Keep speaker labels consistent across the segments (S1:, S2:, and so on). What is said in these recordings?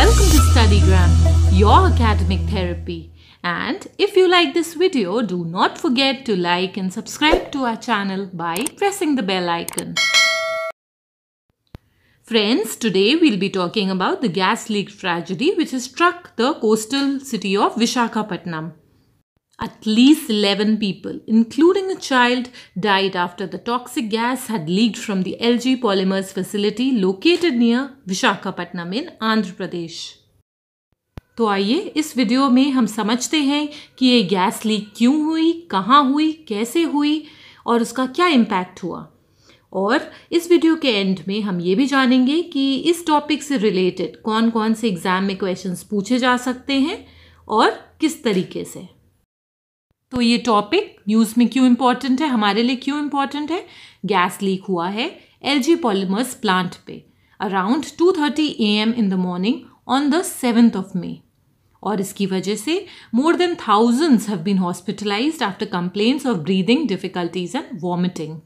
S1: Welcome to StudyGram, your academic therapy. And if you like this video, do not forget to like and subscribe to our channel by pressing the bell icon. Friends, today we'll be talking about the gas leak tragedy which has struck the coastal city of Vishakhapatnam. At least 11 people, including a child, died after the toxic gas had leaked from the LG Polymers facility located near Vishakhapatnam in Andhra Pradesh. तो आइए इस video में हम समझते हैं कि ये gas leak क्यों हुई कहाँ हुई कैसे हुई और उसका क्या इम्पैक्ट हुआ और इस वीडियो के एंड में हम ये भी जानेंगे कि इस टॉपिक से रिलेटेड कौन कौन से एग्ज़ाम में क्वेश्चंस पूछे जा सकते हैं और किस तरीके से तो ये टॉपिक न्यूज़ में क्यों इम्पॉर्टेंट है हमारे लिए क्यों इम्पॉर्टेंट है गैस लीक हुआ है एल जी पॉलिमर्स प्लांट पे around two thirty A M in the morning on the seventh of May और इसकी वजह से more than thousands have been hospitalized after complaints of breathing difficulties and vomiting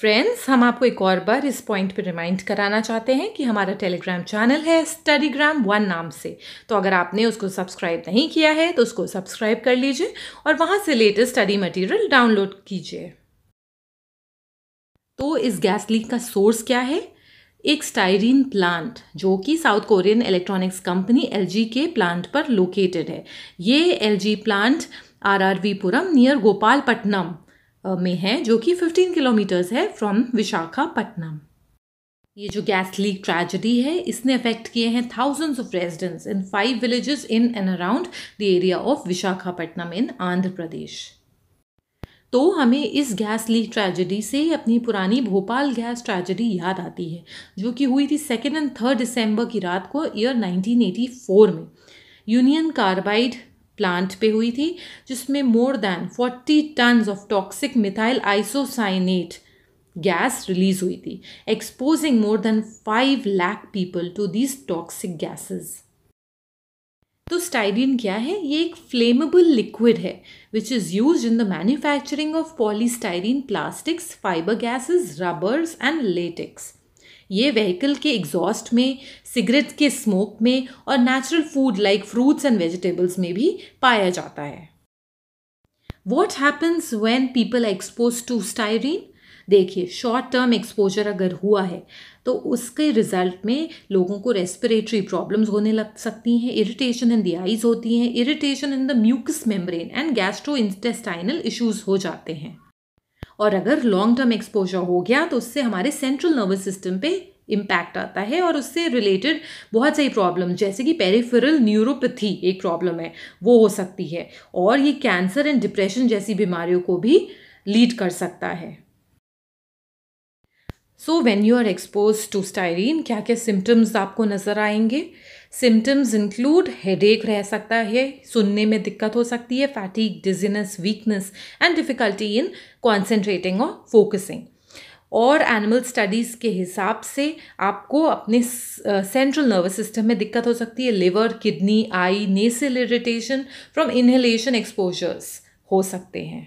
S1: friends हम आपको एक और बार इस पॉइंट पर रिमाइंड कराना चाहते हैं कि हमारा टेलीग्राम चैनल है स्टडीग्राम वन नाम से तो अगर आपने उसको सब्सक्राइब नहीं किया है तो उसको सब्सक्राइब कर लीजिए और वहाँ से लेटेस्ट स्टडी मटेरियल डाउनलोड कीजिए तो इस गैस लीक का सोर्स क्या है एक स्टाइरिन प्लांट जो कि south Korean electronics company L के प्लांट पर लोकेटेड है ये L plant R R V Puram near Gopalapatnam में है जो कि 15 किलोमीटर्स है फ्रॉम विशाखापट्टनम ये जो गैस लीक ट्रेजिडी है इसने अफेक्ट किए हैं thousands of residents in five villages in and around the area of Visakhapatnam in Andhra Pradesh तो हमें इस गैस लीक ट्रेजेडी से अपनी पुरानी भोपाल गैस ट्रेजेडी याद आती है जो कि हुई थी सेकेंड एंड थर्ड दिसंबर की रात को ईयर 1984 में यूनियन कार्बाइड प्लांट पे हुई थी जिसमें more than forty ton of toxic methyl isocyanate gas release हुई थी exposing more than five lakh people to these toxic gases तो स्टाइडिन क्या है ये एक फ्लेमेबल लिक्विड है which is use in the manufacturing of polystyrene plastics fibre gases rubbers and latex ये vehicle के एग्जॉस्ट में सिगरेट के स्मोक में और natural food like fruits and vegetables में भी पाया जाता है what happens when people expose to styrene देखिए शॉर्ट टर्म एक्सपोजर अगर हुआ है तो उसके रिजल्ट में लोगों को रेस्पिरेटरी प्रॉब्लम्स होने लग सकती हैं इरिटेशन इन द आइज होती हैं irritation in the mucous membrane and gastrointestinal issues हो जाते हैं और अगर लॉन्ग टर्म एक्सपोजर हो गया तो उससे हमारे सेंट्रल नर्वस सिस्टम पे इम्पैक्ट आता है और उससे रिलेटेड बहुत सारी प्रॉब्लम जैसे कि पेरिफेरल न्यूरोपैथी एक प्रॉब्लम है वो हो सकती है और ये कैंसर एंड डिप्रेशन जैसी बीमारियों को भी लीड कर सकता है so when you are expose to styrene क्या क्या सिम्टम्स आपको नज़र आएंगे सिम्टम्स इंक्लूड हेडेक रह सकता है सुनने में दिक्कत हो सकती है fatigue dizziness weakness and difficulty in concentrating और फोकसिंग और एनिमल स्टडीज़ के हिसाब से आपको अपने सेंट्रल नर्वस सिस्टम में दिक्कत हो सकती है liver kidney eye nasal irritation from inhalation exposures हो सकते हैं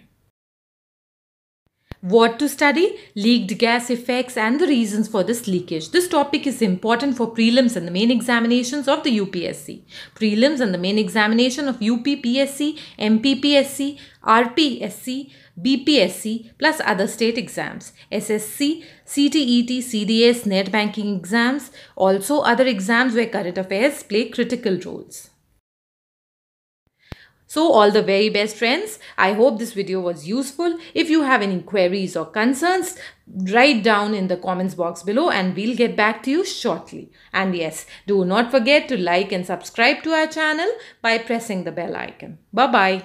S1: what to study, leaked gas effects and the reasons for this leakage. This topic is important for prelims and the main examinations of the UPSC. Prelims and the main examination of UPPSC, MPPSC, RPSC, BPSC plus other state exams, SSC, CTET, CDS, net banking exams, also other exams where current affairs play critical roles. So all the very best friends. I hope this video was useful. If you have any queries or concerns, write down in the comments box below and we'll get back to you shortly. And yes, do not forget to like and subscribe to our channel by pressing the bell icon. Bye-bye.